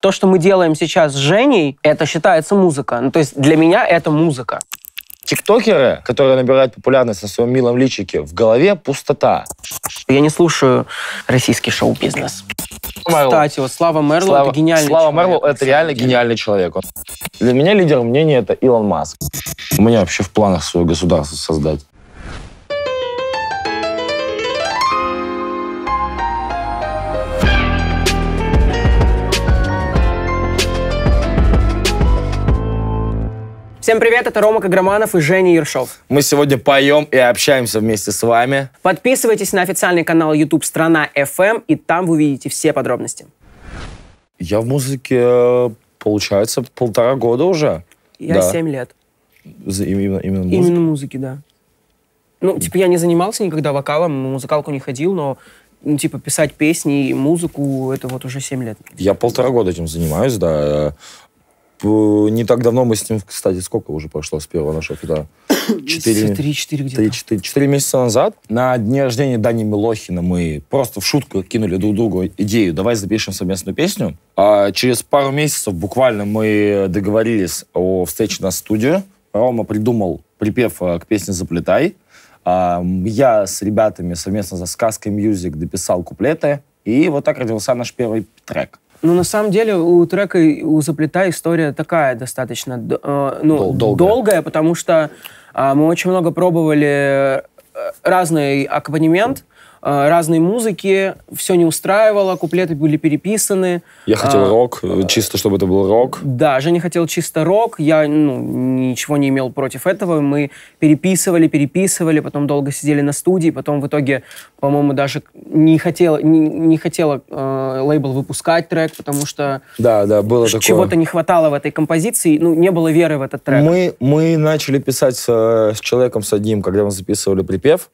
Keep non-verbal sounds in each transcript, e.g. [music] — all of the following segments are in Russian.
То, что мы делаем сейчас с Женей, это считается музыка. Ну, то есть для меня это музыка. Тиктокеры, которые набирают популярность на своем милом личике, в голове пустота. Я не слушаю российский шоу-бизнес. Кстати, вот Слава Мерло Слава, это гениальный Слава человек. Мерло это реально гениальный человек. Для меня лидер мнения это Илон Маск. У меня вообще в планах свое государство создать. Всем привет, это Рома Каграманов и Женя Ершов. Мы сегодня поем и общаемся вместе с вами. Подписывайтесь на официальный канал YouTube «Страна FM», и там вы увидите все подробности. Я в музыке, э, получается, полтора года уже. Я да. 7 лет. За, именно, именно музыки? Именно музыки, да. Ну, типа, я не занимался никогда вокалом, музыкалку не ходил, но ну, типа, писать песни и музыку, это вот уже семь лет. Я полтора года этим занимаюсь, да. Э, не так давно мы с ним, кстати, сколько уже прошло с первого нашего фита? [coughs] Четыре. четыре Четыре месяца назад на дне рождения Дани Милохина мы просто в шутку кинули друг другу идею, давай запишем совместную песню. А через пару месяцев буквально мы договорились о встрече на студию. Рома придумал припев э, к песне «Заплетай». А, я с ребятами совместно за «Сказкой Мьюзик» дописал куплеты. И вот так родился наш первый трек. Ну, на самом деле, у трека у «Заплета» история такая достаточно э, ну, Дол- долгая. потому что э, мы очень много пробовали э, разный аккомпанемент. Mm а, разной музыки, все не устраивало, куплеты были переписаны. Я хотел а, рок, чисто чтобы это был рок. Да, Женя хотел чисто рок, я ну, ничего не имел против этого, мы переписывали, переписывали, потом долго сидели на студии, потом в итоге, по-моему, даже не хотела, не, не хотела э, лейбл выпускать трек, потому что да, да, было чего-то не хватало в этой композиции, ну, не было веры в этот трек. Мы, мы начали писать с, э, с человеком, с одним, когда мы записывали припев,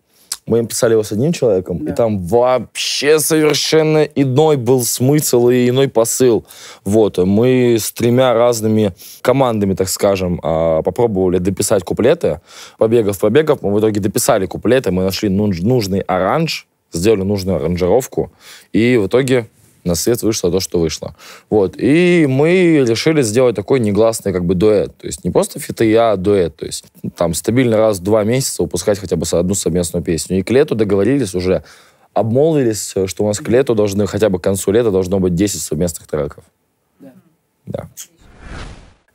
мы им писали его с одним человеком, да. и там вообще совершенно иной был смысл и иной посыл. Вот, мы с тремя разными командами, так скажем, а, попробовали дописать куплеты. Побегов, побегов, мы в итоге дописали куплеты, мы нашли нужный оранж, сделали нужную аранжировку, и в итоге на свет вышло то, что вышло. Вот. И мы решили сделать такой негласный как бы дуэт. То есть не просто Фит фиты, а дуэт. То есть там стабильно раз в два месяца выпускать хотя бы одну совместную песню. И к лету договорились уже, обмолвились, что у нас к лету должны, хотя бы к концу лета должно быть 10 совместных треков. Да. да.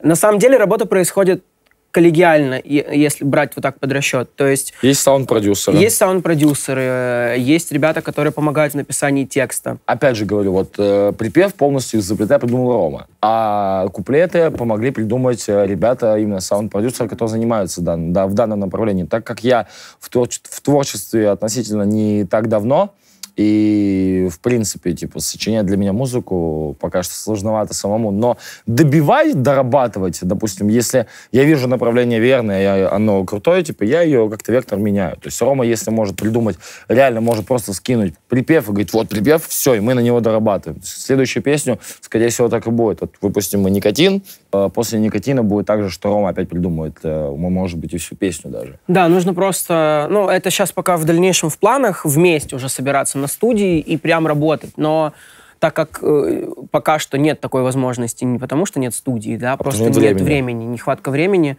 На самом деле работа происходит коллегиально, если брать вот так под расчет. То есть... Есть саунд-продюсеры. Есть саунд-продюсеры, есть ребята, которые помогают в написании текста. Опять же говорю, вот э, припев полностью из придумал Рома, а куплеты помогли придумать э, ребята, именно саунд-продюсеры, которые занимаются дан, да, в данном направлении. Так как я в, твор в творчестве относительно не так давно, и, в принципе, типа, сочинять для меня музыку пока что сложновато самому. Но добивать, дорабатывать, допустим, если я вижу направление верное, я, оно крутое, типа, я ее как-то вектор меняю. То есть Рома, если может придумать, реально может просто скинуть припев и говорит, вот припев, все, и мы на него дорабатываем. Следующую песню, скорее всего, так и будет. Вот выпустим мы «Никотин», э, после «Никотина» будет так же, что Рома опять придумает, э, мы, может быть, и всю песню даже. Да, нужно просто... Ну, это сейчас пока в дальнейшем в планах вместе уже собираться на студии и прям работать. Но так как э, пока что нет такой возможности, не потому что нет студии, да, а просто нет, времени. времени, нехватка времени.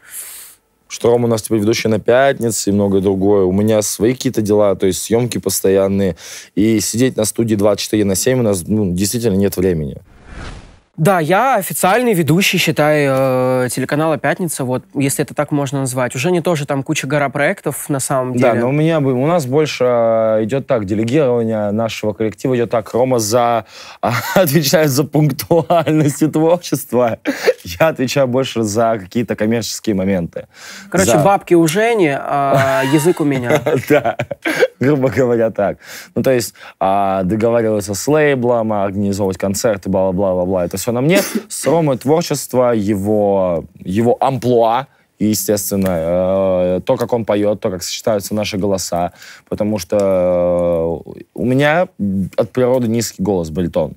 Что у нас теперь ведущий на пятнице и многое другое. У меня свои какие-то дела, то есть съемки постоянные. И сидеть на студии 24 на 7 у нас ну, действительно нет времени. Да, я официальный ведущий, считай, э, телеканала «Пятница», вот, если это так можно назвать. Уже не тоже там куча гора проектов на самом деле. Да, но у меня у нас больше э, идет так, делегирование нашего коллектива идет так. Рома за, а, [laughs] отвечает за пунктуальность и творчество. Я отвечаю больше за какие-то коммерческие моменты. Короче, за... бабки у Жени, а язык у меня. [laughs] Да грубо говоря, так. Ну, то есть а, договариваться с лейблом, организовывать концерты, бла-бла-бла-бла. Это все на мне. С Ромой творчество, его, его амплуа, и, естественно, э, то, как он поет, то, как сочетаются наши голоса, потому что э, у меня от природы низкий голос, баритон.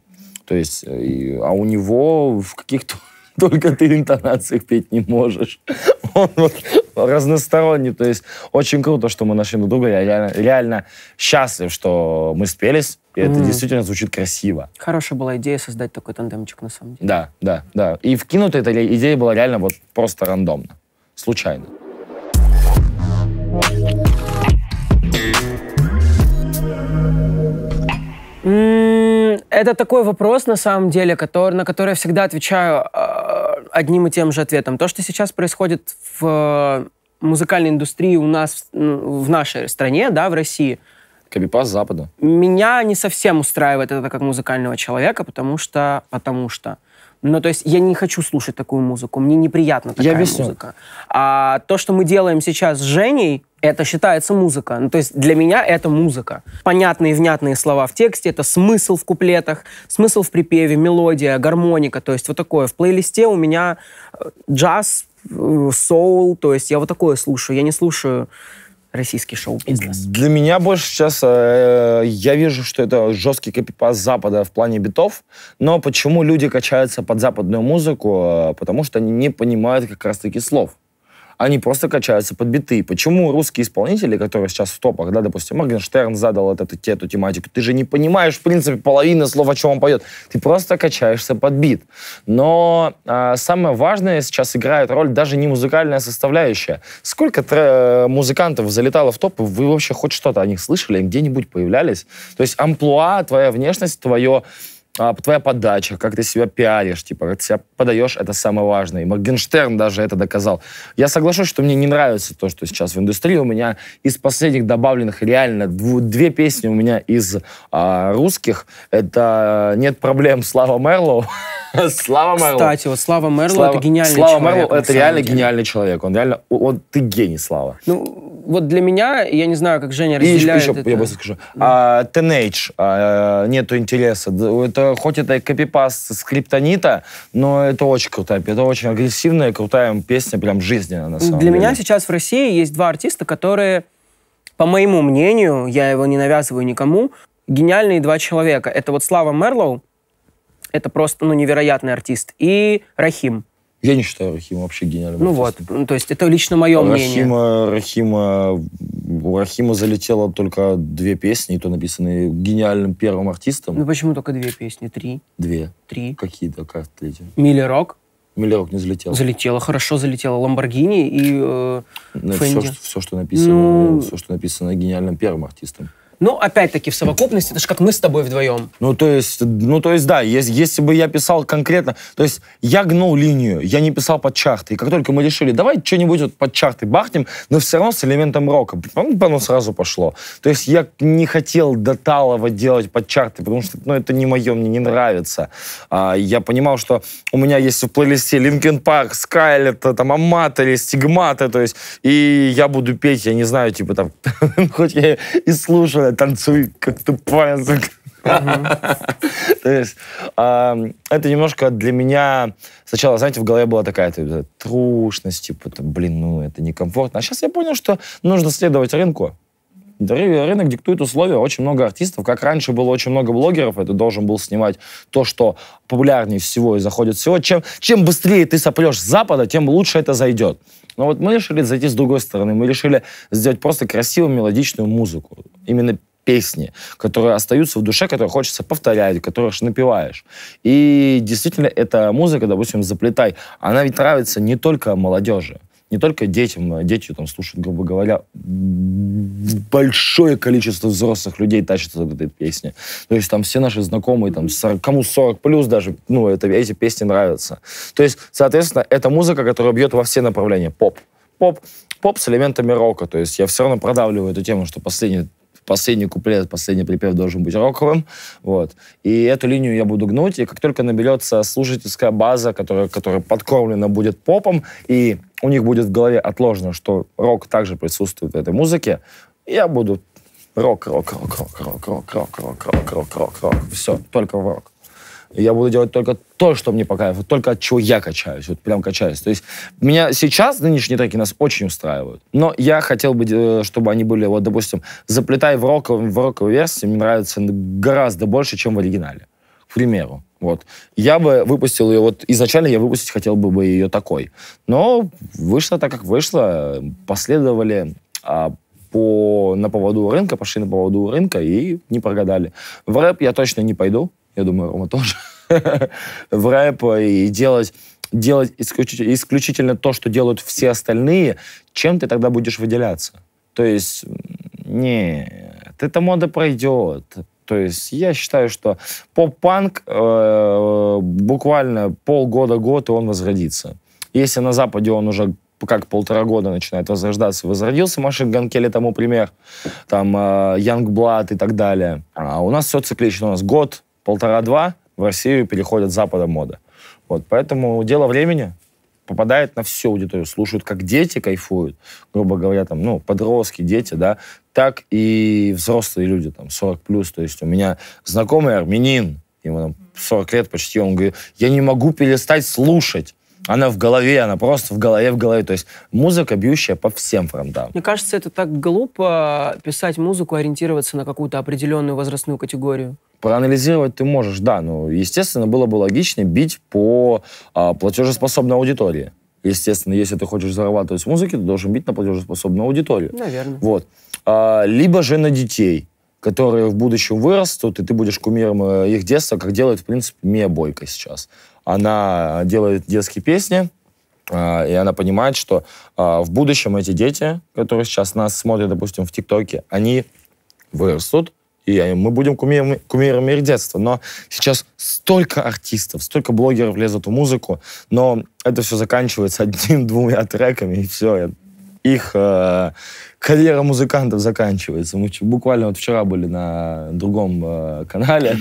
То есть, э, а у него в каких-то только ты интонации петь не можешь. [laughs] Он вот разносторонний, то есть очень круто, что мы нашли друг друга. Я реально, реально счастлив, что мы спелись, и mm. это действительно звучит красиво. Хорошая была идея создать такой тандемчик, на самом деле. Да, да, да. И вкинута эта идея была реально вот просто рандомно, случайно. Mm. Это такой вопрос, на самом деле, который, на который я всегда отвечаю э, одним и тем же ответом. То, что сейчас происходит в музыкальной индустрии у нас, ну, в нашей стране, да, в России. Копипас Запада. Меня не совсем устраивает это как музыкального человека, потому что... Потому что... Ну, то есть я не хочу слушать такую музыку, мне неприятна такая я музыка. А то, что мы делаем сейчас с Женей, это считается музыка. Ну, то есть для меня это музыка. Понятные и внятные слова в тексте, это смысл в куплетах, смысл в припеве, мелодия, гармоника, то есть вот такое. В плейлисте у меня э, джаз, э, соул, то есть я вот такое слушаю. Я не слушаю российский шоу-бизнес? Для меня больше сейчас э, я вижу, что это жесткий копипаст Запада в плане битов. Но почему люди качаются под западную музыку? Э, потому что они не понимают как раз-таки слов они просто качаются под биты. Почему русские исполнители, которые сейчас в топах, да, допустим, Моргенштерн задал эту, эту, эту тематику, ты же не понимаешь, в принципе, половины слова, о чем он поет. Ты просто качаешься под бит. Но а, самое важное сейчас играет роль даже не музыкальная составляющая. Сколько тре- э, музыкантов залетало в топ, вы вообще хоть что-то о них слышали, где-нибудь появлялись? То есть амплуа, твоя внешность, твое а, твоя подача, как ты себя пиаришь, типа, как ты себя подаешь, это самое важное. И Моргенштерн даже это доказал. Я соглашусь, что мне не нравится то, что сейчас в индустрии. У меня из последних добавленных реально дв- две песни у меня из а, русских. Это э, «Нет проблем» Слава Мерлоу. [laughs] Слава Мерлоу. Кстати, вот Слава Мерлоу это гениальный человек. Слава Мерлоу это реально гениальный человек. Он реально, он, ты гений, Слава. Ну, вот для меня, я не знаю, как Женя разделяет И еще, я быстро скажу. Да. А, нету интереса. Это хоть это и копипаст скриптонита, но это очень крутая, это очень агрессивная, крутая песня, прям жизненная на самом Для деле. меня сейчас в России есть два артиста, которые, по моему мнению, я его не навязываю никому, гениальные два человека. Это вот Слава Мерлоу, это просто ну, невероятный артист, и Рахим. Я не считаю Рахима вообще гениальным. Ну вот, ну, то есть это лично мое Рахима, мнение. Рахима, у Рахима залетело только две песни, и то написанные гениальным первым артистом. Ну почему только две песни? Три? Две. Три. Какие, да, как третья? Миллерок Рок. не залетела. Залетело, хорошо залетело Ламборгини и э, ну, Фенди. Все, что, все, что написано, ну... все, что написано гениальным первым артистом. Ну опять-таки в совокупности, это же как мы с тобой вдвоем. Ну то есть, ну то есть да, если, если бы я писал конкретно, то есть я гнул линию, я не писал под чарты. И как только мы решили, давай что-нибудь вот под чарты бахнем, но все равно с элементом рока, оно сразу пошло. То есть я не хотел до Талова делать под чарты, потому что ну, это не мое, мне не нравится. А, я понимал, что у меня есть в плейлисте Линкен Парк, Скайлет, там Амата или Стигмата, то есть и я буду петь, я не знаю, типа там, [laughs] хоть я и слушаю когда э, танцует, как тупая. То есть это немножко для меня... Сначала, знаете, в голове была такая трушность, типа, блин, ну это некомфортно. А сейчас я понял, что нужно следовать рынку рынок диктует условия. Очень много артистов, как раньше было очень много блогеров, это должен был снимать то, что популярнее всего и заходит всего. Чем, чем быстрее ты сопрешь с запада, тем лучше это зайдет. Но вот мы решили зайти с другой стороны. Мы решили сделать просто красивую мелодичную музыку. Именно песни, которые остаются в душе, которые хочется повторять, которые напиваешь. И действительно, эта музыка, допустим, «Заплетай», она ведь нравится не только молодежи не только детям, дети там слушают, грубо говоря, большое количество взрослых людей тащится в этой песне. То есть там все наши знакомые, там 40, кому 40 плюс даже, ну, это, эти песни нравятся. То есть, соответственно, это музыка, которая бьет во все направления. Поп. Поп, поп с элементами рока. То есть я все равно продавливаю эту тему, что последний последний куплет, последний припев должен быть роковым, вот. И эту линию я буду гнуть, и как только наберется слушательская база, которая, которая подкормлена будет попом, и у них будет в голове отложено, что рок также присутствует в этой музыке, я буду рок, рок, рок, рок, рок, рок, рок, рок, рок, рок, рок, рок. Все, только в рок. Я буду делать только то, что мне по кайфу, только от чего я качаюсь, вот прям качаюсь. То есть меня сейчас нынешние треки нас очень устраивают, но я хотел бы, чтобы они были, вот, допустим, «Заплетай» в роковой, в роковой версии мне нравится гораздо больше, чем в оригинале, к примеру. Вот. Я бы выпустил ее, вот изначально я выпустить хотел бы ее такой. Но вышло так, как вышло. Последовали а, по, на поводу рынка, пошли на поводу рынка и не прогадали. В рэп я точно не пойду. Я думаю, Рома тоже. [laughs] В рэп и делать делать исключительно, исключительно то, что делают все остальные, чем ты тогда будешь выделяться? То есть, не, эта мода пройдет, то есть я считаю, что поп-панк э, буквально полгода-год, и он возродится. Если на Западе он уже как полтора года начинает возрождаться. Возродился Машин Ганкеле тому пример, там Янг э, и так далее. А у нас все циклично. У нас год, полтора-два в Россию переходят с запада мода. Вот, поэтому дело времени попадает на всю аудиторию, слушают как дети кайфуют, грубо говоря, там, ну, подростки, дети, да, так и взрослые люди, там, 40 плюс. То есть у меня знакомый армянин, ему там 40 лет почти, он говорит, я не могу перестать слушать. Она в голове, она просто в голове, в голове. То есть музыка, бьющая по всем фронтам. Мне кажется, это так глупо писать музыку, ориентироваться на какую-то определенную возрастную категорию. Проанализировать ты можешь, да. Но, естественно, было бы логичнее бить по а, платежеспособной аудитории. Естественно, если ты хочешь зарабатывать с музыки, ты должен быть на платежеспособную аудиторию. Наверное. Вот. А, либо же на детей, которые в будущем вырастут, и ты будешь кумиром э, их детства, как делает, в принципе, Мия Бойко сейчас. Она делает детские песни, а, и она понимает, что а, в будущем эти дети, которые сейчас нас смотрят, допустим, в ТикТоке, они вырастут, и мы будем кумирами, кумирами их детства. Но сейчас столько артистов, столько блогеров лезут в музыку, но это все заканчивается одним-двумя [laughs] треками, и все. Их э, карьера музыкантов заканчивается. Мы буквально вот вчера были на другом э, канале,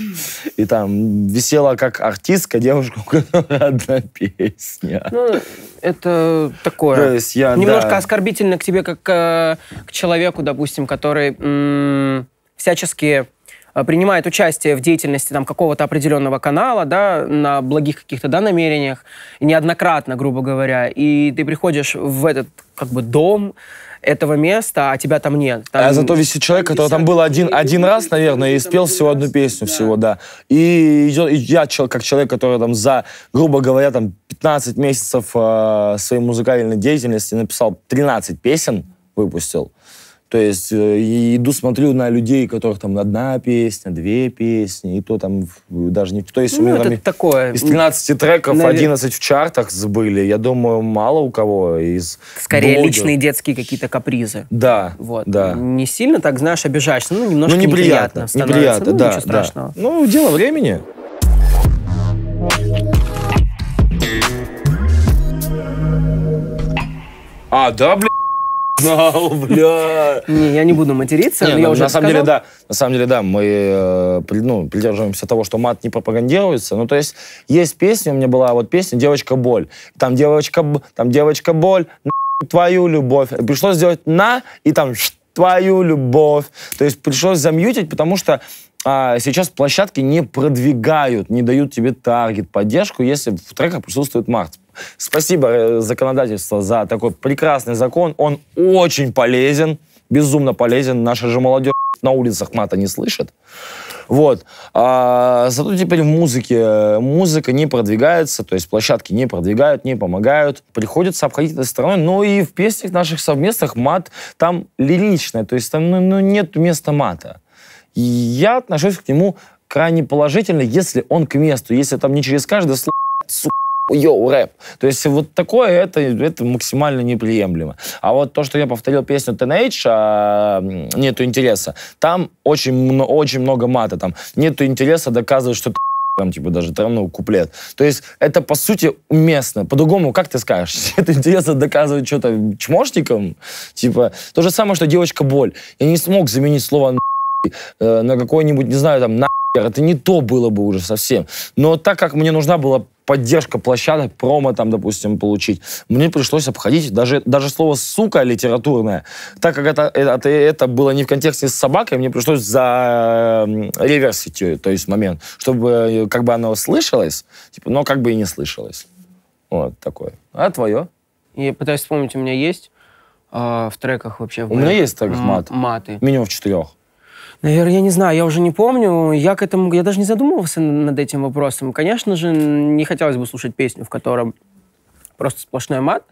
и там висела как артистка девушка, [laughs] у которой одна песня. Ну, это такое. То есть я, Немножко да. оскорбительно к тебе, как э, к человеку, допустим, который... М- всячески э, принимает участие в деятельности там, какого-то определенного канала, да, на благих каких-то да, намерениях, неоднократно, грубо говоря, и ты приходишь в этот как бы дом этого места, а тебя там нет. А там... А зато висит человек, который там был один, один раз, наверное, и спел всего одну песню да. всего, да. И, и я, как человек, который там за, грубо говоря, там 15 месяцев э, своей музыкальной деятельности написал 13 песен, выпустил. То есть э, иду, смотрю на людей, у которых там одна песня, две песни, и то там даже не... То есть ну, у меня это там такое. из 13 треков Навер... 11 в чартах были. Я думаю, мало у кого из... Скорее блогеров. личные детские какие-то капризы. Да, вот. да. Не сильно так, знаешь, обижаешься. Ну, немножко ну, неприятно. Неприятно, неприятно ну, да, ничего да. Ну, дело времени. А, да, блядь бля. Не, я не буду материться, но я ну, уже На самом деле, да. На самом деле, да, мы э, ну, придерживаемся того, что мат не пропагандируется. Ну, то есть, есть песня, у меня была вот песня «Девочка боль». Там девочка, там девочка боль, твою любовь. Пришлось сделать «на» и там твою любовь. То есть пришлось замьютить, потому что а, сейчас площадки не продвигают, не дают тебе таргет, поддержку, если в треках присутствует маркс. Спасибо э, законодательство за такой прекрасный закон. Он очень полезен, безумно полезен. Наша же молодежь на улицах мата не слышит. Вот. А, зато теперь в музыке э, музыка не продвигается, то есть площадки не продвигают, не помогают. Приходится обходить этой стороной. Но ну и в песнях наших совместных мат там лиричная, то есть там ну, ну нет места мата я отношусь к нему крайне положительно, если он к месту, если там не через каждое слово йоу, рэп. То есть вот такое, это, это максимально неприемлемо. А вот то, что я повторил песню Teenage, а, нету интереса, там очень, очень много мата, там нету интереса доказывать, что ты [laughs] там, типа, даже там, ну, куплет. То есть это, по сути, уместно. По-другому, как ты скажешь? Это [laughs] интересно доказывать что-то чмошникам? Типа, то же самое, что девочка боль. Я не смог заменить слово Э, на какой-нибудь, не знаю, там, нахер, это не то было бы уже совсем. Но так как мне нужна была поддержка площадок, промо там, допустим, получить, мне пришлось обходить даже, даже слово «сука» литературное. Так как это, э, это, это было не в контексте с собакой, мне пришлось за реверсить то есть момент, чтобы э, как бы оно слышалось, типа, но как бы и не слышалось. Вот такое. А твое? Я пытаюсь вспомнить, у меня есть э, в треках вообще... В у меня есть так мат. Маты. Минимум в четырех. Наверное, я не знаю, я уже не помню. Я к этому, я даже не задумывался над этим вопросом. Конечно же, не хотелось бы слушать песню, в которой просто сплошной мат.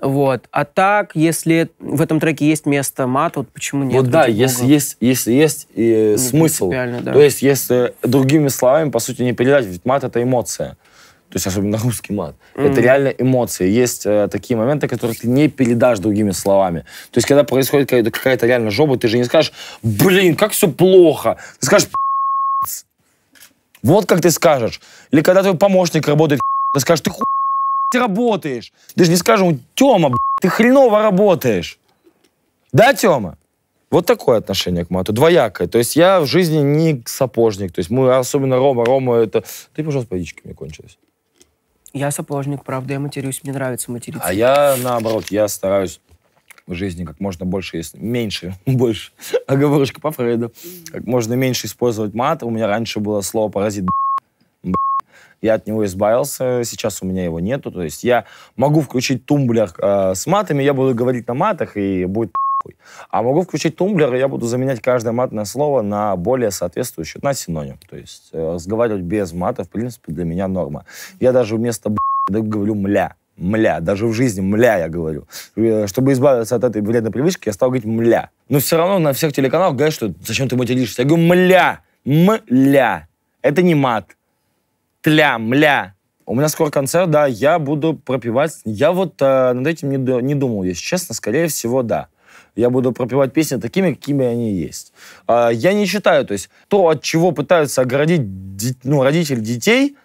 Вот. А так, если в этом треке есть место мат, вот почему нет? Вот да, если есть, если есть и э, ну, смысл. Да. То есть, если другими словами, по сути, не передать, ведь мат — это эмоция то есть особенно русский мат. Mm-hmm. Это реально эмоции. Есть э, такие моменты, которые ты не передашь другими словами. То есть, когда происходит какая-то, какая реально жопа, ты же не скажешь, блин, как все плохо. Ты скажешь, вот как ты скажешь. Или когда твой помощник работает, ты скажешь, ты ху* ты работаешь. Ты же не скажешь Тёма, ты хреново работаешь. Да, Тёма? Вот такое отношение к мату, двоякое. То есть я в жизни не сапожник. То есть мы, особенно Рома, Рома это... Ты, пожалуйста, водички мне кончились. Я сапожник, правда, я матерюсь, мне нравится материться. А я, наоборот, я стараюсь в жизни как можно больше, если меньше, [laughs] больше, оговорочка по Фрейду, как можно меньше использовать мат. У меня раньше было слово «паразит», я от него избавился, сейчас у меня его нету. То есть я могу включить тумблер э, с матами, я буду говорить на матах, и будет хуй. А могу включить тумблер, и я буду заменять каждое матное слово на более соответствующее, на синоним. То есть э, разговаривать без мата, в принципе, для меня норма. Я даже вместо говорю «мля» мля. Даже в жизни мля я говорю. Э, чтобы избавиться от этой вредной привычки, я стал говорить мля. Но все равно на всех телеканалах говорят, что зачем ты материшься. Я говорю мля, мля. Это не мат. Тля, мля. У меня скоро концерт, да, я буду пропивать. Я вот э, над этим не, не думал, если честно. Скорее всего, да я буду пропевать песни такими, какими они есть. А, я не считаю, то есть то, от чего пытаются оградить ну, родители детей,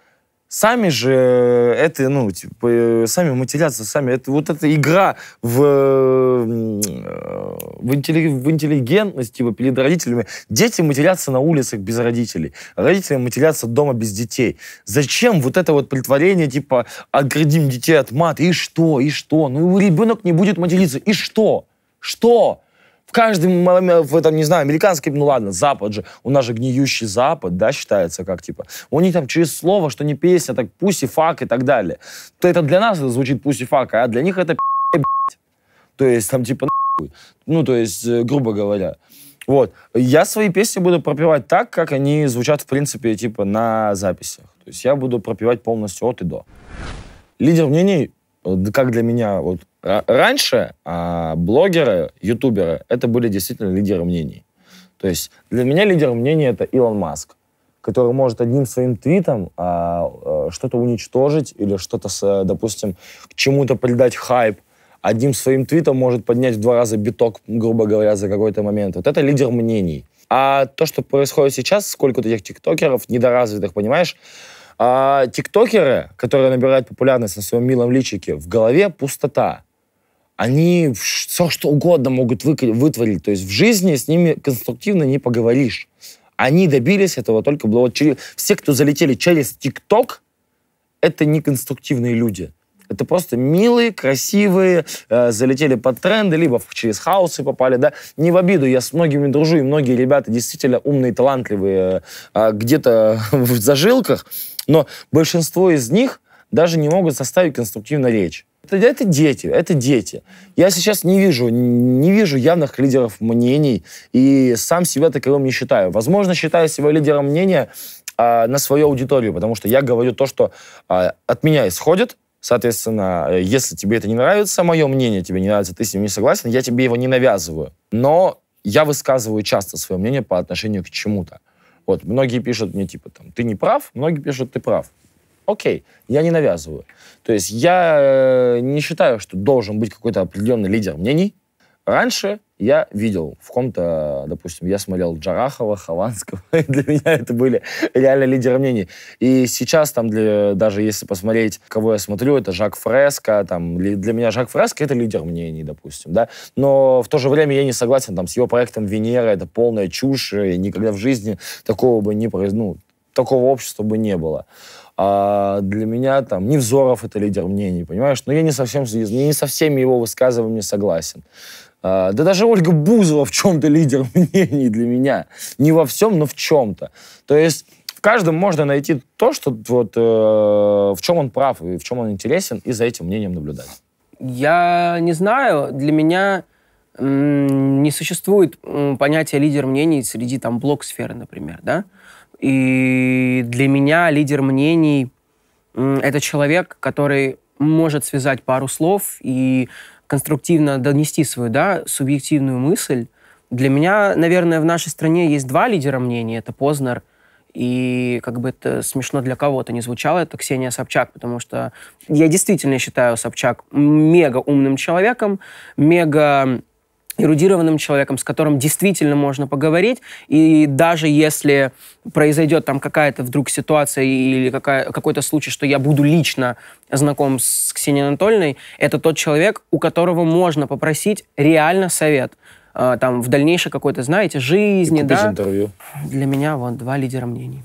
сами же э, это, ну, типа, э, сами матерятся, сами. Это, вот эта игра в, э, в, интелли, в интеллигентность, типа, перед родителями. Дети матерятся на улицах без родителей. Родители матерятся дома без детей. Зачем вот это вот притворение, типа, оградим детей от мат, и что, и что? Ну, ребенок не будет материться, и что? Что? В каждом, в этом, не знаю, американский, ну ладно, Запад же, у нас же гниющий Запад, да, считается как, типа, у них там через слово, что не песня, так пусть фак и так далее. То это для нас это звучит пусть и фак, а для них это То есть там типа нахуй. Ну, то есть, э, грубо говоря. Вот. Я свои песни буду пропивать так, как они звучат, в принципе, типа на записях. То есть я буду пропивать полностью от и до. Лидер мнений как для меня, вот а, раньше а, блогеры, ютуберы, это были действительно лидеры мнений. То есть для меня лидер мнений это Илон Маск, который может одним своим твитом а, а что-то уничтожить или что-то, допустим, к чему-то придать хайп. Одним своим твитом может поднять в два раза биток, грубо говоря, за какой-то момент. Вот это лидер мнений. А то, что происходит сейчас, сколько таких тиктокеров недоразвитых, понимаешь, а тиктокеры, которые набирают популярность на своем милом личике, в голове пустота. Они все что угодно могут вытворить. То есть в жизни с ними конструктивно не поговоришь. Они добились этого только было Все, кто залетели через ТикТок, это не конструктивные люди. Это просто милые, красивые, э, залетели под тренды, либо через хаосы попали, да. Не в обиду, я с многими дружу, и многие ребята действительно умные, талантливые, э, а где-то [laughs] в зажилках. Но большинство из них даже не могут составить конструктивную речь. Это, это дети, это дети. Я сейчас не вижу, не вижу явных лидеров мнений и сам себя таковым не считаю. Возможно, считаю себя лидером мнения а, на свою аудиторию, потому что я говорю то, что а, от меня исходит, Соответственно, если тебе это не нравится, мое мнение тебе не нравится, ты с ним не согласен, я тебе его не навязываю. Но я высказываю часто свое мнение по отношению к чему-то. Вот, многие пишут мне, типа, там, ты не прав, многие пишут, ты прав. Окей, я не навязываю. То есть я э, не считаю, что должен быть какой-то определенный лидер мнений, Раньше я видел в ком-то, допустим, я смотрел Джарахова, Хованского, [laughs] для меня это были реально лидеры мнений. И сейчас там, для, даже если посмотреть, кого я смотрю, это Жак Фреско, там, для меня Жак Фреско это лидер мнений, допустим, да. Но в то же время я не согласен там с его проектом Венера, это полная чушь, и никогда в жизни такого бы не произошло, ну, такого общества бы не было. А для меня там Невзоров это лидер мнений, понимаешь? Но я не совсем, не со всеми его высказываниями согласен. А, да даже Ольга Бузова в чем-то лидер мнений для меня. Не во всем, но в чем-то. То есть в каждом можно найти то, что вот э, в чем он прав и в чем он интересен, и за этим мнением наблюдать. Я не знаю, для меня не существует понятия лидер мнений среди там блок-сферы, например, да? И для меня лидер мнений — это человек, который может связать пару слов и конструктивно донести свою да, субъективную мысль. Для меня, наверное, в нашей стране есть два лидера мнений. Это Познер и, как бы это смешно для кого-то не звучало, это Ксения Собчак, потому что я действительно считаю Собчак мега умным человеком, мега эрудированным человеком, с которым действительно можно поговорить, и даже если произойдет там какая-то вдруг ситуация или какая, какой-то случай, что я буду лично знаком с Ксенией Анатольевной, это тот человек, у которого можно попросить реально совет а, там в дальнейшей какой-то, знаете, жизни, да? интервью. Для меня вот два лидера мнений.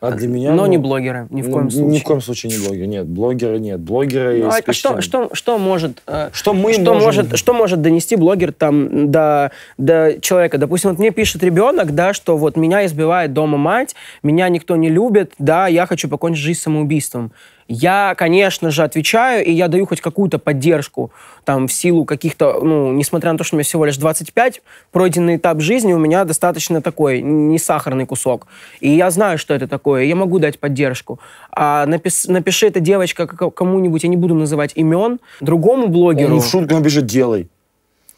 А для меня... Но ну, не блогеры, ни в ну, коем случае. Ни в коем случае не блогеры, нет. Блогеры нет. Блогеры ну, а что, что, что может... Э, что мы что можем... может, Что может донести блогер там до, до человека? Допустим, вот мне пишет ребенок, да, что вот меня избивает дома мать, меня никто не любит, да, я хочу покончить жизнь самоубийством я, конечно же, отвечаю, и я даю хоть какую-то поддержку, там, в силу каких-то, ну, несмотря на то, что мне всего лишь 25, пройденный этап жизни у меня достаточно такой, не сахарный кусок. И я знаю, что это такое, я могу дать поддержку. А напис, напиши это девочка кому-нибудь, я не буду называть имен, другому блогеру. Ну, в шутку напиши «делай».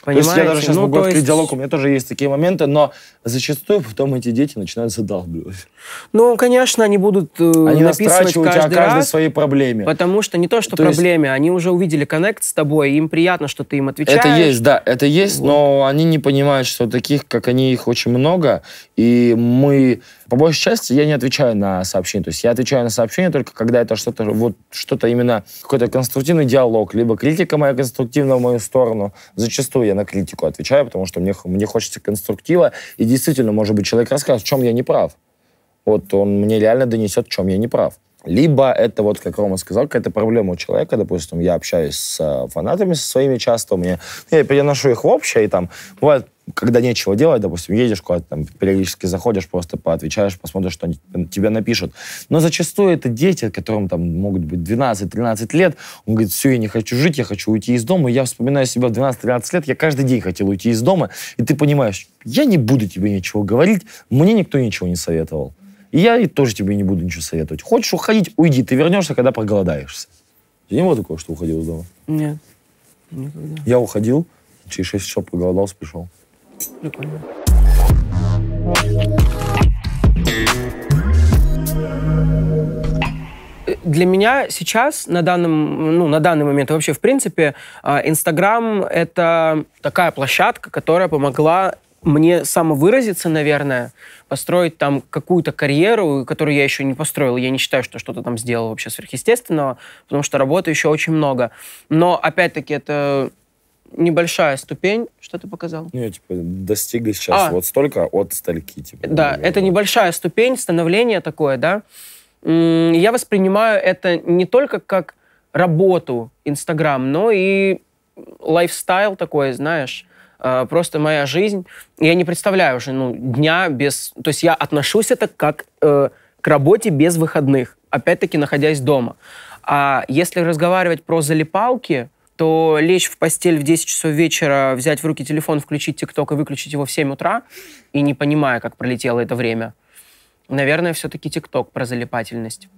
Понимаете? То есть я даже сейчас ну, могу открыть есть... диалог, у меня тоже есть такие моменты, но зачастую потом эти дети начинают задалбливать. Ну, конечно, они будут э, Они написывать каждый тебя каждой раз, своей проблеме. Потому что не то, что то проблеме, есть... они уже увидели коннект с тобой, им приятно, что ты им отвечаешь. Это есть, да, это есть, вот. но они не понимают, что таких, как они, их очень много, и мы по большей части я не отвечаю на сообщения. То есть я отвечаю на сообщения только когда это что-то, вот что-то именно, какой-то конструктивный диалог, либо критика моя конструктивна в мою сторону. Зачастую я на критику отвечаю, потому что мне, мне хочется конструктива. И действительно, может быть, человек расскажет, в чем я не прав. Вот он мне реально донесет, в чем я не прав. Либо это, вот как Рома сказал, какая-то проблема у человека. Допустим, я общаюсь с э, фанатами со своими часто, мне, я переношу их в общее, и там бывают когда нечего делать, допустим, едешь куда-то, там, периодически заходишь, просто поотвечаешь, посмотришь, что тебе напишут. Но зачастую это дети, которым там могут быть 12-13 лет. Он говорит, все, я не хочу жить, я хочу уйти из дома. И я вспоминаю себя в 12-13 лет, я каждый день хотел уйти из дома. И ты понимаешь, я не буду тебе ничего говорить, мне никто ничего не советовал. И я тоже тебе не буду ничего советовать. Хочешь уходить, уйди, ты вернешься, когда проголодаешься. Я не было такого, что уходил из дома? Нет, никогда. Я уходил, через 6 часов проголодался, пришел. Ну, Прикольно. Для меня сейчас, на, данном, ну, на данный момент, вообще, в принципе, а, Инстаграм — это такая площадка, которая помогла мне самовыразиться, наверное, построить там какую-то карьеру, которую я еще не построил. Я не считаю, что что-то там сделал вообще сверхъестественного, потому что работы еще очень много. Но, опять-таки, это небольшая ступень. Что ты показал? Ну, я, типа, достигли сейчас а. вот столько от стальки, типа. Да, наверное. Ну, это небольшая ступень, становление такое, да. Я воспринимаю это не только как работу Инстаграм, но и лайфстайл такой, знаешь, э, просто моя жизнь. Я не представляю уже ну, дня без... То есть я отношусь это как э, к работе без выходных, опять-таки находясь дома. А если разговаривать про залипалки, то лечь в постель в 10 часов вечера, взять в руки телефон, включить ТикТок и выключить его в 7 утра, и не понимая, как пролетело это время, наверное, все-таки ТикТок про залипательность.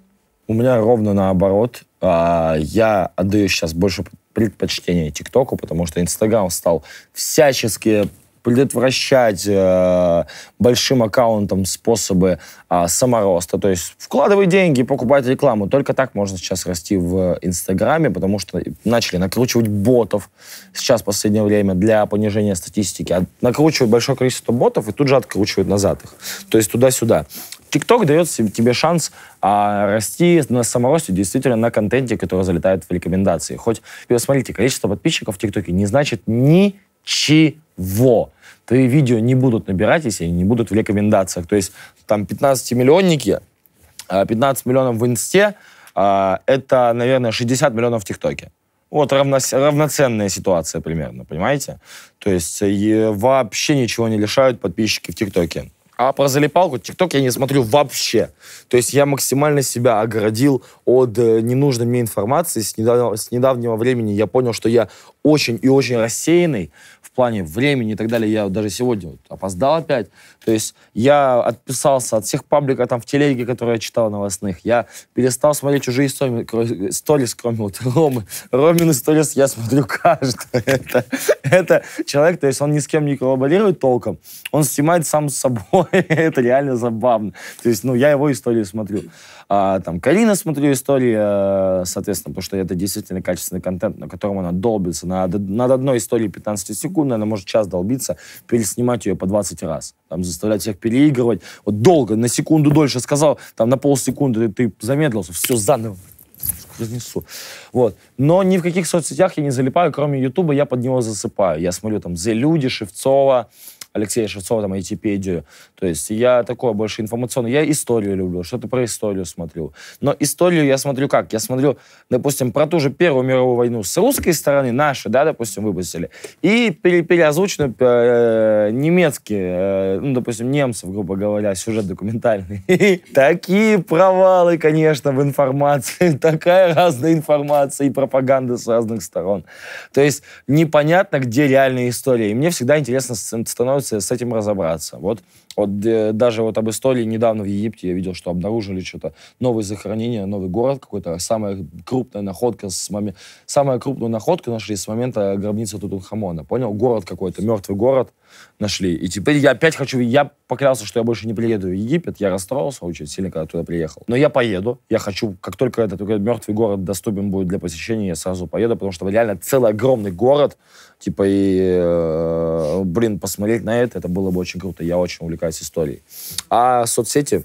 У меня ровно наоборот. А, я отдаю сейчас больше предпочтение ТикТоку, потому что Инстаграм стал всячески предотвращать э, большим аккаунтам способы э, самороста. То есть вкладывай деньги, покупать рекламу. Только так можно сейчас расти в Инстаграме, потому что начали накручивать ботов сейчас в последнее время для понижения статистики. Накручивают большое количество ботов и тут же откручивают назад их. То есть туда-сюда. ТикТок дает тебе шанс а, расти на саморосте действительно на контенте, который залетает в рекомендации. Хоть, посмотрите количество подписчиков в ТикТоке не значит ничего во, ты видео не будут набирать, если они не будут в рекомендациях. То есть там 15-миллионники, 15 а, миллионов в инсте, а, это, наверное, 60 миллионов в ТикТоке. Вот равно, равноценная ситуация примерно, понимаете? То есть э, вообще ничего не лишают подписчики в ТикТоке. А про залипалку ТикТок я не смотрю вообще. То есть я максимально себя оградил от э, ненужной мне информации. С недавнего, с недавнего времени я понял, что я очень и очень рассеянный плане времени и так далее. Я даже сегодня вот опоздал опять. То есть я отписался от всех пабликов там в телеге, которые я читал новостных. Я перестал смотреть чужие сторис, кроме вот Ромы. Ромин сторис я смотрю каждый. [laughs] Это, это человек, то есть он ни с кем не коллаборирует толком. Он снимает сам с собой. [laughs] это реально забавно. То есть, ну, я его истории смотрю. А, там, Карина смотрю истории, э, соответственно, потому что это действительно качественный контент, на котором она долбится. на над одной историей 15 секунд секунд, наверное, может час долбиться, переснимать ее по 20 раз. Там заставлять всех переигрывать. Вот долго, на секунду дольше сказал, там на полсекунды ты, ты замедлился, все заново разнесу. Вот. Но ни в каких соцсетях я не залипаю, кроме Ютуба, я под него засыпаю. Я смотрю там «Зе люди», Шевцова, Алексея Шевцова, там, айтипедию. То есть я такое больше информационный. Я историю люблю, что-то про историю смотрю. Но историю я смотрю как? Я смотрю, допустим, про ту же Первую мировую войну с русской стороны, наши, да, допустим, выпустили, и пере переозвучены э, немецкие, э, ну, допустим, немцев, грубо говоря, сюжет документальный. [laughs] такие провалы, конечно, в информации, [laughs] такая разная информация и пропаганда с разных сторон. То есть непонятно, где реальная история. И мне всегда интересно становится пытаются с этим разобраться. Вот вот э, даже вот об истории недавно в Египте я видел, что обнаружили что-то новое захоронение, новый город какой-то. Самая крупная находка с момента... Самая крупная находка нашли с момента гробницы Тутанхамона. Понял? Город какой-то, мертвый город нашли. И теперь я опять хочу... Я поклялся, что я больше не приеду в Египет. Я расстроился очень сильно, когда туда приехал. Но я поеду. Я хочу, как только этот мертвый город доступен будет для посещения, я сразу поеду, потому что реально целый огромный город. Типа и... Э, блин, посмотреть на это, это было бы очень круто. Я очень увлекаюсь привлекать историей. А соцсети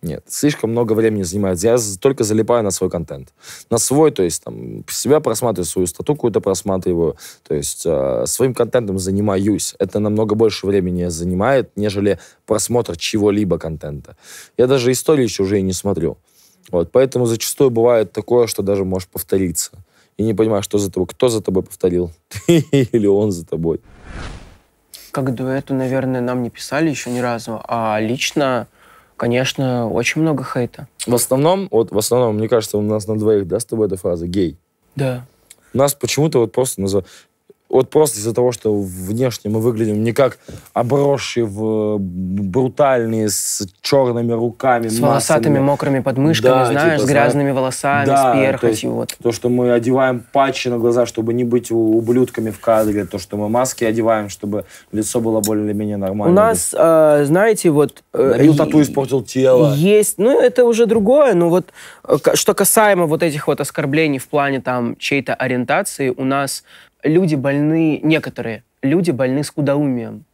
нет, слишком много времени занимает. Я только залипаю на свой контент. На свой, то есть, там, себя просматриваю, свою стату какую-то просматриваю. То есть, э, своим контентом занимаюсь. Это намного больше времени занимает, нежели просмотр чего-либо контента. Я даже истории еще уже и не смотрю. Вот, поэтому зачастую бывает такое, что даже можешь повториться. И не понимаешь, что за тобой, кто за тобой повторил, [laughs] ты или он за тобой. Как дуэту, наверное, нам не писали еще ни разу, а лично, конечно, очень много хейта. В основном, вот в основном, мне кажется, у нас на двоих, да, с тобой эта фраза «гей». Да. Нас почему-то вот просто называют вот просто из-за того, что внешне мы выглядим не как обросшие в брутальные с черными руками, с массами. волосатыми мокрыми подмышками, да, типа, знаешь, типа, с грязными волосами, да, с перхотью. То, есть, вот. то, что мы одеваем патчи на глаза, чтобы не быть ублюдками в кадре, то, что мы маски одеваем, чтобы лицо было более-менее нормально. У нас, э, знаете, вот... Э, Нарил тату испортил тело. Есть, ну это уже другое, но вот э, что касаемо вот этих вот оскорблений в плане там чьей-то ориентации, у нас люди больны, некоторые люди больны скудоумием.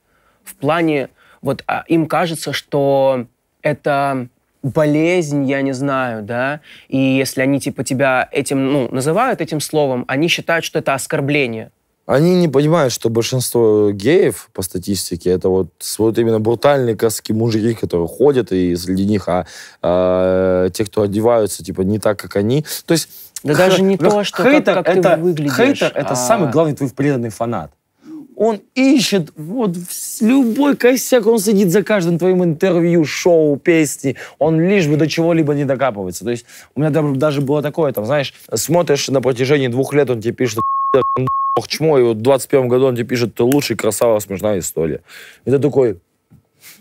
В плане, вот а, им кажется, что это болезнь, я не знаю, да, и если они типа тебя этим, ну, называют этим словом, они считают, что это оскорбление. Они не понимают, что большинство геев по статистике это вот, вот именно брутальные казахские мужики, которые ходят и среди них, а, а те, кто одеваются типа не так, как они. То есть да даже не то, что хейтер как, как это, ты выглядишь. Хейтер — это а. самый главный твой преданный фанат. Он ищет вот любой косяк, он сидит за каждым твоим интервью, шоу, песни. Он лишь бы до чего-либо не докапывается. То есть у меня даже было такое, там, знаешь, смотришь на протяжении двух лет, он тебе пишет, ох чмо, и вот в 21 году он тебе пишет, ты лучший красава, смешная история. И ты такой,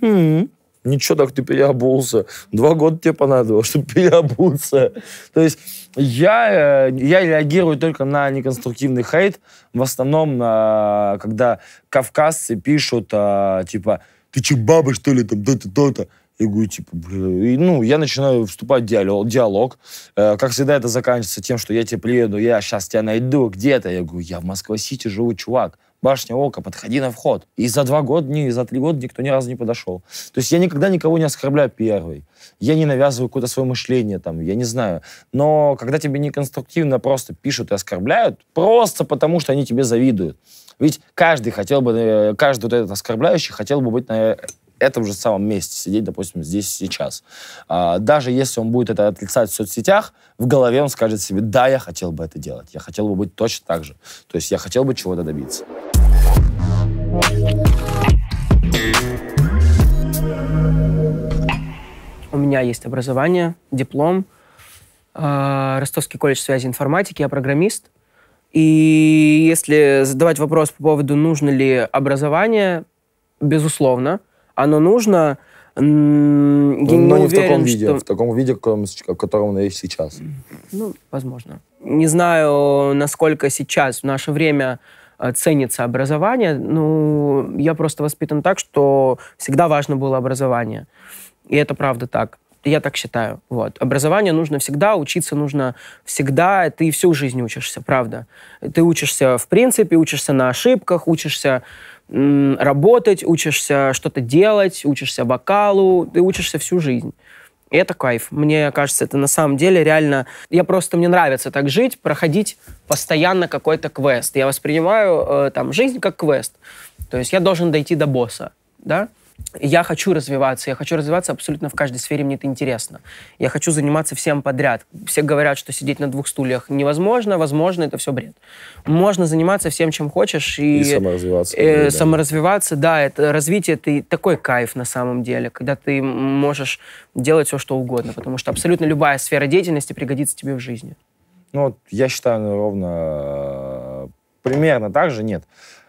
хм, Ничего, «Ну так ты переобулся. Два года тебе понадобилось, чтобы переобуться. То есть я, э, я реагирую только на неконструктивный хейт. В основном, э, когда кавказцы пишут, э, типа, ты че, баба, что ли, там, то-то, то-то. Я говорю, типа, блин, ну, я начинаю вступать в диалог. диалог. как всегда, это заканчивается тем, что я тебе приеду, я сейчас тебя найду где-то. Я говорю, я в Москва-Сити живу, чувак башня ока, подходи на вход. И за два года, не, за три года никто ни разу не подошел. То есть я никогда никого не оскорбляю первый. Я не навязываю какое-то свое мышление там, я не знаю. Но когда тебе неконструктивно просто пишут и оскорбляют, просто потому что они тебе завидуют. Ведь каждый хотел бы, э, каждый вот этот оскорбляющий хотел бы быть на э, этом же самом месте, сидеть, допустим, здесь сейчас. А, даже если он будет это отрицать в соцсетях, в голове он скажет себе, да, я хотел бы это делать, я хотел бы быть точно так же. То есть я хотел бы чего-то добиться. У меня есть образование, диплом, а, Ростовский колледж связи информатики, я программист. И если задавать вопрос по поводу, нужно ли образование, безусловно, оно нужно. Я но, не, не уверен, а в таком виде, что... в таком виде, в котором оно есть сейчас. Ну, возможно. Не знаю, насколько сейчас, в наше время, Э, ценится образование. Ну, я просто воспитан так, что всегда важно было образование. И это правда так. Я так считаю. Вот. Образование нужно всегда, учиться нужно всегда. Ты всю жизнь учишься, правда. Ты учишься в принципе, учишься на ошибках, учишься работать, учишься что-то делать, учишься вокалу, ты учишься всю жизнь. И это кайф. Мне кажется, это на самом деле реально... Я просто... Мне нравится так жить, проходить постоянно какой-то квест. Я воспринимаю э, там жизнь как квест. То есть я должен дойти до босса, да? я хочу развиваться, я хочу развиваться абсолютно в каждой сфере, мне это интересно. Я хочу заниматься всем подряд. Все говорят, что сидеть на двух стульях невозможно, возможно, это все бред. Можно заниматься всем, чем хочешь. И, и саморазвиваться. Э, да. Саморазвиваться, да, это развитие, это такой кайф на самом деле, когда ты можешь делать все, что угодно, потому что абсолютно любая сфера деятельности пригодится тебе в жизни. Ну, вот я считаю, ровно э, примерно так же, нет.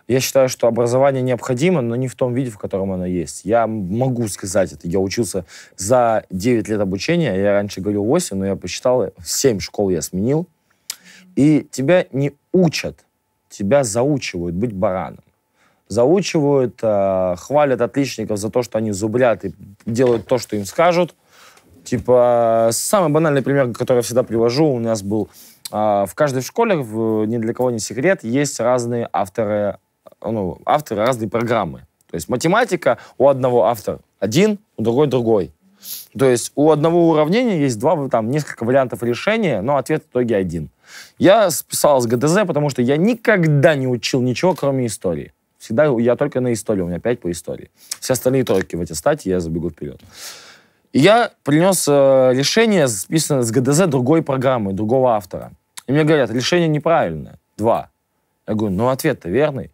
Я считаю, что образование необходимо, но не в том виде, в котором оно есть. Я могу сказать это. Я учился за 9 лет обучения. Я раньше говорил 8, но я посчитал, 7 школ я сменил. И тебя не учат, тебя заучивают быть бараном. Заучивают, э, хвалят отличников за то, что они зубрят и делают то, что им скажут. Типа, самый банальный пример, который я всегда привожу, у нас был э, в каждой школе, ни для кого не секрет, есть разные авторы ну, авторы разные программы. То есть математика у одного автор один, у другой другой. То есть у одного уравнения есть два, там, несколько вариантов решения, но ответ в итоге один. Я списал с ГДЗ, потому что я никогда не учил ничего, кроме истории. Всегда я только на истории, у меня пять по истории. Все остальные тройки в эти статьи, я забегу вперед. И я принес э, решение, списанное с ГДЗ другой программы, другого автора. И мне говорят, решение неправильное. Два. Я говорю, ну ответ-то верный.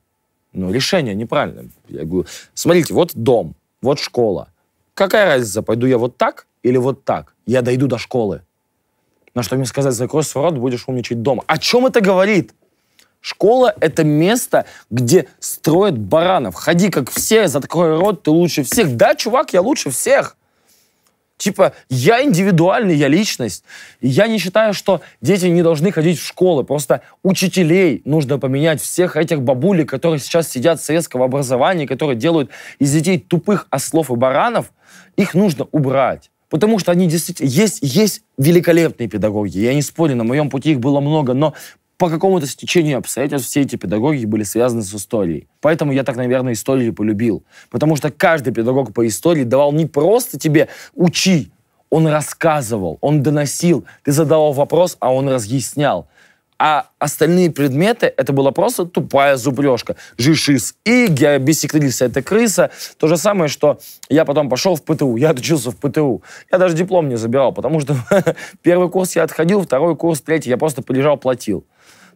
Ну, решение неправильное. Я говорю, смотрите, вот дом, вот школа. Какая разница, пойду я вот так или вот так? Я дойду до школы. На что мне сказать, закрой свой рот, будешь умничать дома. О чем это говорит? Школа — это место, где строят баранов. Ходи, как все, закрой рот, ты лучше всех. Да, чувак, я лучше всех. Типа, я индивидуальный, я личность. И я не считаю, что дети не должны ходить в школы. Просто учителей нужно поменять. Всех этих бабулей, которые сейчас сидят в советском образовании, которые делают из детей тупых ослов и баранов, их нужно убрать. Потому что они действительно... Есть, есть великолепные педагоги. Я не спорю, на моем пути их было много, но по какому-то стечению обстоятельств все эти педагоги были связаны с историей. Поэтому я так, наверное, историю полюбил. Потому что каждый педагог по истории давал не просто тебе «учи», он рассказывал, он доносил, ты задавал вопрос, а он разъяснял. А остальные предметы, это была просто тупая зубрежка. Жишис и бисектриса, это крыса. То же самое, что я потом пошел в ПТУ, я отучился в ПТУ. Я даже диплом не забирал, потому что [laughs] первый курс я отходил, второй курс, третий я просто полежал, платил.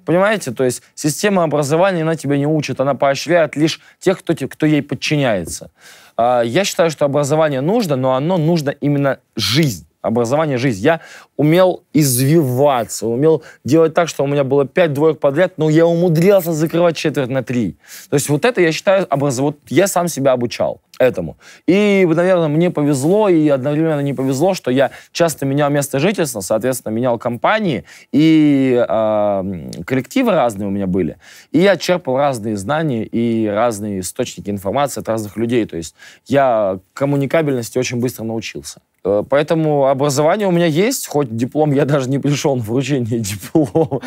Понимаете? То есть система образования, она тебя не учит, она поощряет лишь тех, кто, кто ей подчиняется. А, я считаю, что образование нужно, но оно нужно именно жизнь. Образование, жизнь. Я умел извиваться, умел делать так, что у меня было 5 двоек подряд, но я умудрился закрывать четверть на 3. То есть вот это, я считаю, образ... вот я сам себя обучал этому. И, наверное, мне повезло и одновременно не повезло, что я часто менял место жительства, соответственно, менял компании, и э, коллективы разные у меня были. И я черпал разные знания и разные источники информации от разных людей. То есть я коммуникабельности очень быстро научился. Э, поэтому образование у меня есть, хоть хоть диплом, я даже не пришел на вручение диплома.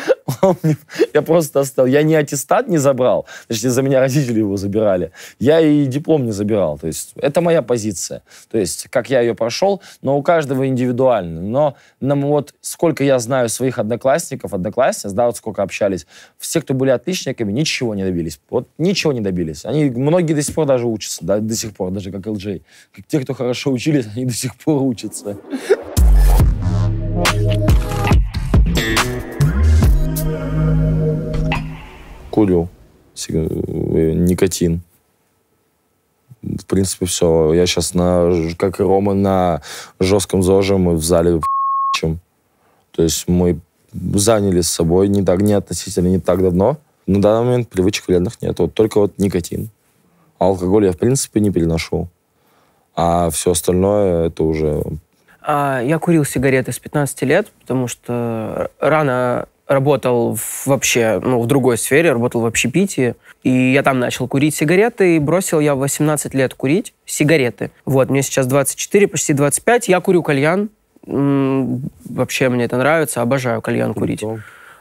я просто оставил. Я ни аттестат не забрал, значит, за меня родители его забирали. Я и диплом не забирал. То есть это моя позиция. То есть как я ее прошел, но у каждого индивидуально. Но нам вот сколько я знаю своих одноклассников, одноклассниц, да, вот сколько общались, все, кто были отличниками, ничего не добились. Вот ничего не добились. Они, многие до сих пор даже учатся, да, до сих пор, даже как LJ. те, кто хорошо учились, они до сих пор учатся. Курю, э, никотин. В принципе, все. Я сейчас, на, как и Рома, на жестком зоже мы в зале чем. То есть мы заняли с собой не так, не относительно, не так давно. На данный момент привычек вредных нет. Вот только вот никотин. А алкоголь я, в принципе, не переношу. А все остальное это уже а, я курил сигареты с 15 лет, потому что рано работал в, вообще ну, в другой сфере, работал в общепитии. И я там начал курить сигареты, и бросил я в 18 лет курить сигареты. Вот, мне сейчас 24, почти 25, я курю кальян. вообще мне это нравится, обожаю кальян курить.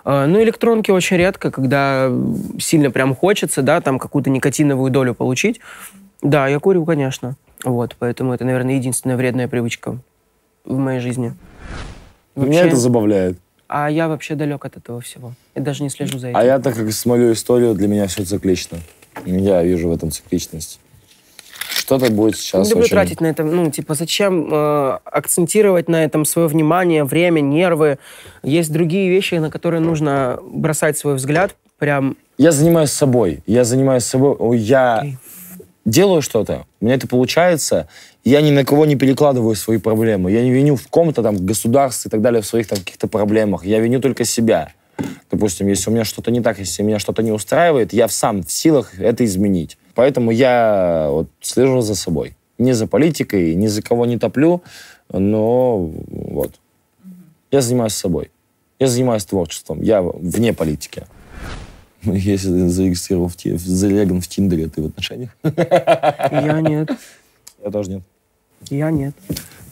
А, ну, электронки очень редко, когда сильно прям хочется, да, там какую-то никотиновую долю получить. Да, я курю, конечно. Вот, поэтому это, наверное, единственная вредная привычка в моей жизни. Вообще, Меня это забавляет. А я вообще далек от этого всего. Я даже не слежу за а этим. А я, так как смотрю историю, для меня все циклично. Я вижу в этом цикличность. Что-то будет сейчас. Не люблю очень... тратить на это. Ну, типа, зачем э, акцентировать на этом свое внимание, время, нервы? Есть другие вещи, на которые нужно бросать свой взгляд. Прям. Я занимаюсь собой. Я занимаюсь собой. Я. Okay делаю что-то, у меня это получается, я ни на кого не перекладываю свои проблемы. Я не виню в ком-то там, в государстве и так далее, в своих там каких-то проблемах. Я виню только себя. Допустим, если у меня что-то не так, если меня что-то не устраивает, я сам в силах это изменить. Поэтому я вот слежу за собой. Не за политикой, ни за кого не топлю, но вот. Я занимаюсь собой. Я занимаюсь творчеством. Я вне политики. [laughs] Если ты зарегистрирован в, ти... зареган в Тиндере, ты в отношениях? [laughs] Я нет. Я тоже нет. Я нет.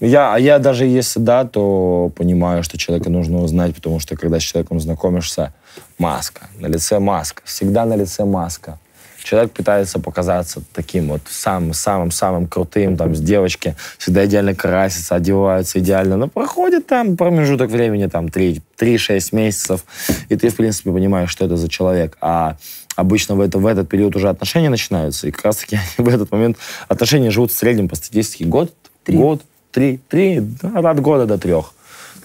Я, а я даже если да, то понимаю, что человека нужно узнать, потому что когда с человеком знакомишься, маска, на лице маска, всегда на лице маска человек пытается показаться таким вот самым-самым-самым крутым, там, с девочки всегда идеально красится, одевается идеально, но проходит там промежуток времени, там, 3-6 месяцев, и ты, в принципе, понимаешь, что это за человек. А обычно в, это, в этот период уже отношения начинаются, и как раз-таки [laughs] в этот момент отношения живут в среднем по статистике год, три. год, три, три, от года до трех.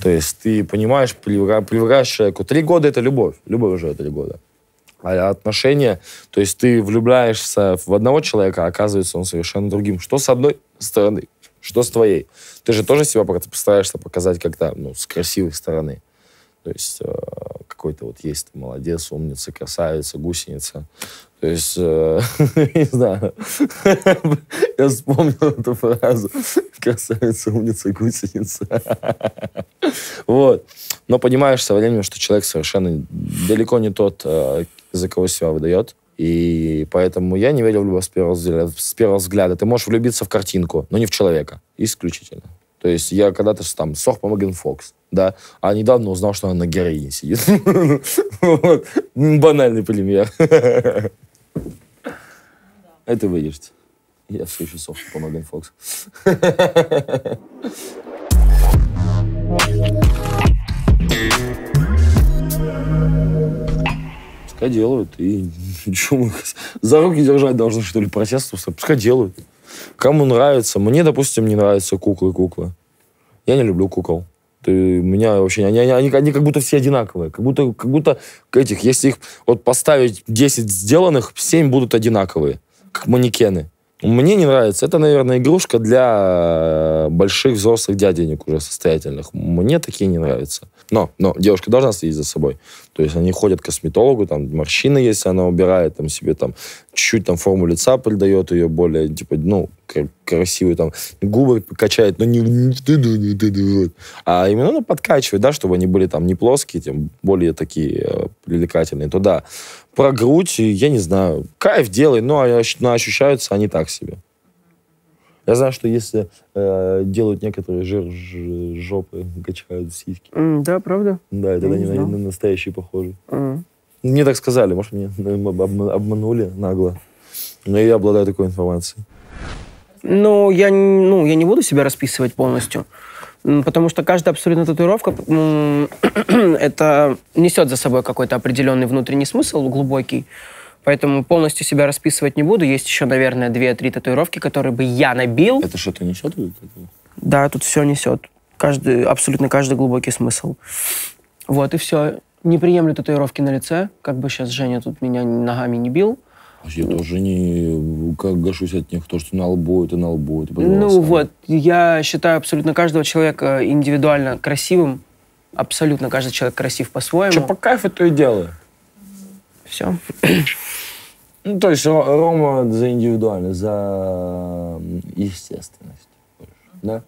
То есть ты понимаешь, привыкаешь человеку. Три года — это любовь. Любовь уже — это три года. А, отношения. То есть ты влюбляешься в одного человека, а оказывается он совершенно другим. Что с одной стороны, что с твоей. Ты же тоже себя пока постараешься показать как-то ну, с красивой стороны. То есть э, какой-то вот есть ты молодец, умница, красавица, гусеница. То есть, э, [laughs] не знаю, [laughs] я вспомнил эту фразу. Красавица, умница, гусеница. [laughs] вот. Но понимаешь со временем, что человек совершенно далеко не тот, э, за кого себя выдает. И поэтому я не верил в любовь с первого, взгляда, с первого взгляда. Ты можешь влюбиться в картинку, но не в человека. Исключительно. То есть я когда-то там сох по Меган Фокс, да, а недавно узнал, что она на героине сидит. [laughs] Банальный пример. [laughs] Это выдержите. Я все еще сох по Меган Фокс. [laughs] Пускай делают. И [laughs] что мы за руки держать должны, что ли, протестовцы? Пускай делают. Кому нравится. Мне, допустим, не нравятся куклы-куклы. Я не люблю кукол. Ты, меня вообще... Они, они, они, они как будто все одинаковые. Как будто, как будто этих... Если их вот поставить 10 сделанных, 7 будут одинаковые. Как манекены. Мне не нравится. Это, наверное, игрушка для э, больших взрослых дяденек уже состоятельных. Мне такие не нравятся. Но, но девушка должна следить за собой. То есть они ходят к косметологу, там морщины, есть, она убирает, там себе там чуть-чуть там форму лица придает ее более, типа, ну, красивую, там, губы качает, но не... А именно, ну, подкачивает, да, чтобы они были там не плоские, тем более такие э, привлекательные, то да. Про грудь, я не знаю, кайф делай, но а ощущаются они так себе. Я знаю, что если э, делают некоторые жир жопы, качают сиськи. Mm, да, правда? Да, это ну, они на, настоящие похожи. Mm. Мне так сказали, может, мне ну, обманули нагло. Но я обладаю такой информацией. Но ну, я, ну, я не буду себя расписывать полностью. Потому что каждая абсолютно татуировка [clears throat] это несет за собой какой-то определенный внутренний смысл глубокий. Поэтому полностью себя расписывать не буду. Есть еще, наверное, две-три татуировки, которые бы я набил. Это что-то несет? Да, тут все несет. Каждый, абсолютно каждый глубокий смысл. Вот и все. Не приемлю татуировки на лице. Как бы сейчас Женя тут меня ногами не бил. Я тоже не как гашусь от них, то, что на лбу, это на лбу. Это ну вот, я считаю абсолютно каждого человека индивидуально красивым. Абсолютно каждый человек красив по-своему. Что по кайфу, то и делаю. Все. [clears throat] Ну, то есть Рома за индивидуальность, за естественность. Да?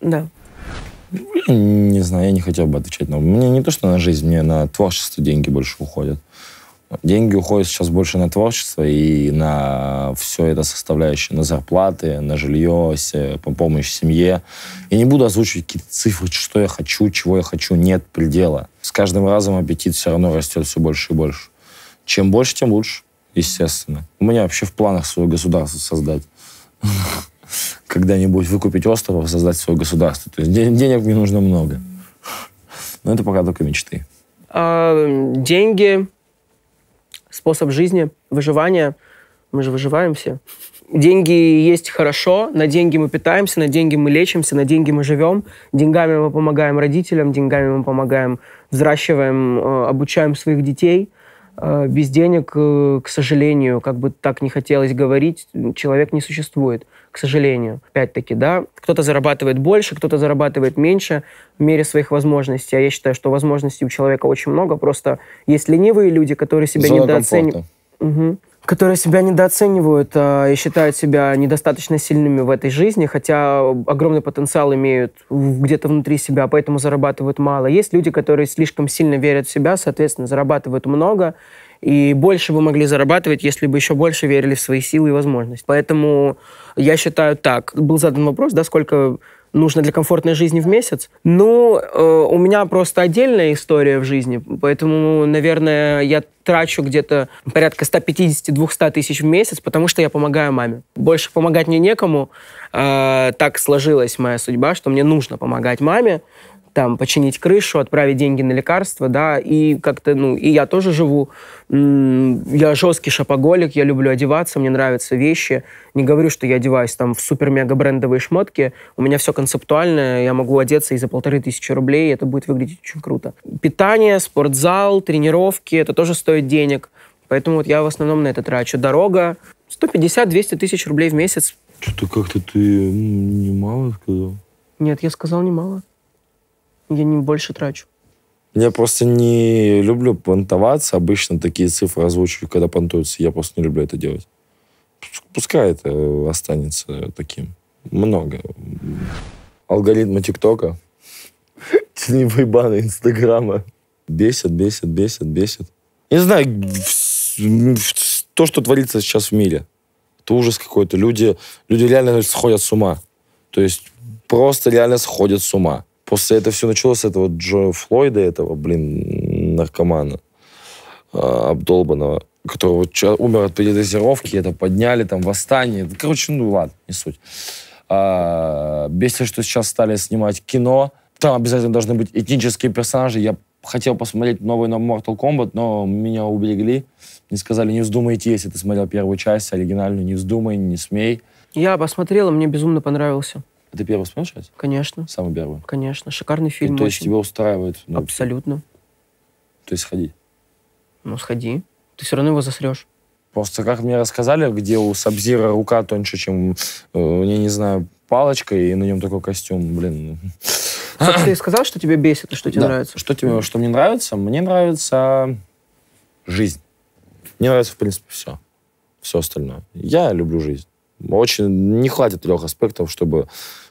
Да. Не знаю, я не хотел бы отвечать. Но мне не то, что на жизнь, мне на творчество деньги больше уходят. Деньги уходят сейчас больше на творчество и на все это составляющее, на зарплаты, на жилье, по помощь семье. И не буду озвучивать какие-то цифры, что я хочу, чего я хочу, нет предела. С каждым разом аппетит все равно растет все больше и больше. Чем больше, тем лучше, естественно. У меня вообще в планах свое государство создать. [laughs] Когда-нибудь выкупить остров, а создать свое государство. То есть денег мне нужно много. Но это пока только мечты. А, деньги, способ жизни, выживание. Мы же выживаем все. Деньги есть хорошо, на деньги мы питаемся, на деньги мы лечимся, на деньги мы живем. Деньгами мы помогаем родителям, деньгами мы помогаем, взращиваем, э, обучаем своих детей – Э, без денег, э, к сожалению, как бы так не хотелось говорить, человек не существует, к сожалению. Опять-таки, да, кто-то зарабатывает больше, кто-то зарабатывает меньше в мере своих возможностей. А я считаю, что возможностей у человека очень много, просто есть ленивые люди, которые себя недооценивают. Угу которые себя недооценивают э, и считают себя недостаточно сильными в этой жизни, хотя огромный потенциал имеют где-то внутри себя, поэтому зарабатывают мало. Есть люди, которые слишком сильно верят в себя, соответственно, зарабатывают много, и больше бы могли зарабатывать, если бы еще больше верили в свои силы и возможности. Поэтому я считаю так. Был задан вопрос, да, сколько нужно для комфортной жизни в месяц. Ну, э, у меня просто отдельная история в жизни, поэтому, наверное, я трачу где-то порядка 150-200 тысяч в месяц, потому что я помогаю маме. Больше помогать мне некому. Э, так сложилась моя судьба, что мне нужно помогать маме там, починить крышу, отправить деньги на лекарства, да, и как-то, ну, и я тоже живу, я жесткий шопоголик, я люблю одеваться, мне нравятся вещи, не говорю, что я одеваюсь там в супер-мега-брендовые шмотки, у меня все концептуальное, я могу одеться и за полторы тысячи рублей, и это будет выглядеть очень круто. Питание, спортзал, тренировки, это тоже стоит денег, поэтому вот я в основном на это трачу. Дорога, 150-200 тысяч рублей в месяц. Что-то как-то ты немало сказал. Нет, я сказал немало я не больше трачу. Я просто не люблю понтоваться. Обычно такие цифры озвучиваю, когда понтуются. Я просто не люблю это делать. Пускай это останется таким. Много. Алгоритмы ТикТока, [laughs] теневые баны Инстаграма. Бесит, бесит, бесит, бесит. не знаю, то, что творится сейчас в мире. Это ужас какой-то. Люди, люди реально сходят с ума. То есть просто реально сходят с ума. После это все началось с этого Джо Флойда, этого, блин, наркомана а, обдолбанного, которого умер от передозировки, это подняли, там, восстание. Короче, ну ладно, не суть. А, бесит, что сейчас стали снимать кино. Там обязательно должны быть этнические персонажи. Я хотел посмотреть новый на Mortal Kombat, но меня уберегли. Мне сказали, не вздумайте идти, если ты смотрел первую часть, оригинальную, не вздумай, не смей. Я посмотрел, мне безумно понравился. А ты первый вспомнишь раз? Конечно. Самый первый? Конечно. Шикарный фильм. И, то есть тебя устраивает? Ну, Абсолютно. То есть сходи? Ну, сходи. Ты все равно его засрешь. Просто как мне рассказали, где у Сабзира рука тоньше, чем, я э, не знаю, палочка, и на нем такой костюм, блин. Как ты сказал, что тебе бесит, и что тебе да. нравится? Что, тебе, что мне нравится? Мне нравится жизнь. Мне нравится, в принципе, все. Все остальное. Я люблю жизнь. Очень не хватит трех аспектов, чтобы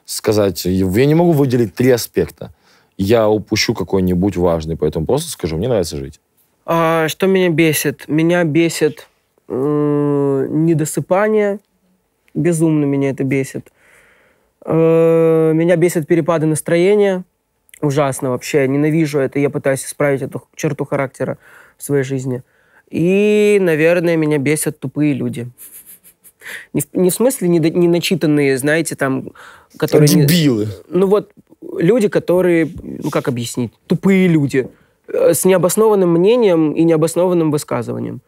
сказать, я не могу выделить три аспекта. Я упущу какой-нибудь важный, поэтому просто скажу, мне нравится жить. А, что меня бесит? Меня бесит э, недосыпание. Безумно меня это бесит. Э, меня бесит перепады настроения. Ужасно вообще. Я ненавижу это. Я пытаюсь исправить эту черту характера в своей жизни. И, наверное, меня бесят тупые люди. Не в, не в смысле не, не начитанные, знаете, там, которые... Дебилы. Не, ну вот люди, которые, ну как объяснить, тупые люди э, с необоснованным мнением и необоснованным высказыванием.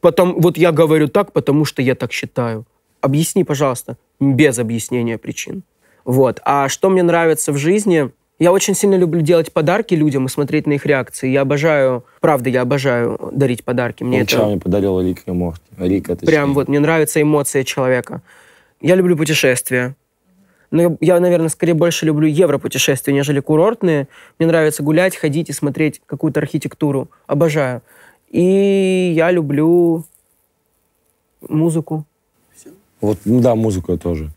Потом, вот я говорю так, потому что я так считаю. Объясни, пожалуйста, без объяснения причин. Вот. А что мне нравится в жизни, я очень сильно люблю делать подарки людям и смотреть на их реакции. Я обожаю, правда, я обожаю дарить подарки. Мне Он это... мне подарил Рика Морти. Рика, точнее. Прям вот, мне нравится эмоция человека. Я люблю путешествия. Но ну, я, наверное, скорее больше люблю европутешествия, нежели курортные. Мне нравится гулять, ходить и смотреть какую-то архитектуру. Обожаю. И я люблю музыку. Вот, ну да, музыка тоже.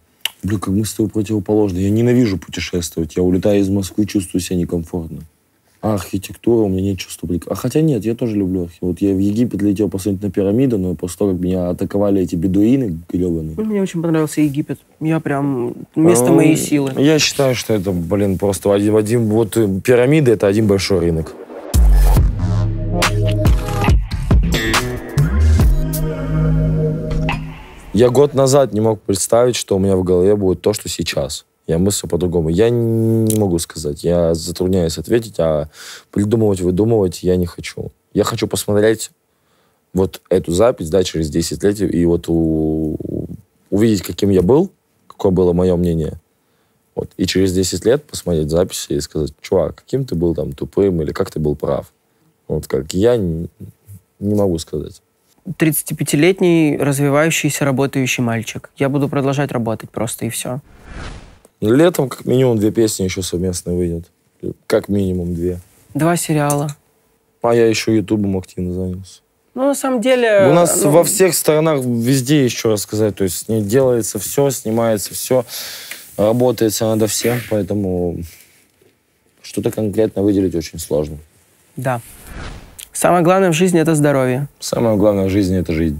Блин, как мы с тобой противоположны. Я ненавижу путешествовать. Я улетаю из Москвы, чувствую себя некомфортно. А архитектура, у меня нет чувства блика. А хотя нет, я тоже люблю архитектуру. Вот я в Египет летел посмотреть на пирамиды, но после того, как меня атаковали эти бедуины гребаные. Мне очень понравился Египет. Я прям... Эм, место ну, моей силы. Я считаю, что это, блин, просто один один... Вот э, пирамиды — это один большой рынок. Я год назад не мог представить, что у меня в голове будет то, что сейчас. Я мыслю по-другому. Я не могу сказать. Я затрудняюсь ответить, а придумывать, выдумывать я не хочу. Я хочу посмотреть вот эту запись, да, через 10 лет, и вот у... увидеть, каким я был, какое было мое мнение. Вот. И через 10 лет посмотреть записи и сказать, чувак, каким ты был там тупым, или как ты был прав. Вот как я не могу сказать. 35-летний, развивающийся, работающий мальчик. Я буду продолжать работать просто, и все. Ну, летом как минимум две песни еще совместно выйдут. Как минимум две. Два сериала. А я еще ютубом активно занялся. Ну, на самом деле... У нас ну... во всех сторонах везде, еще раз сказать, то есть делается все, снимается все, работается надо всем, поэтому что-то конкретно выделить очень сложно. Да. Самое главное в жизни – это здоровье. Самое главное в жизни – это жизнь.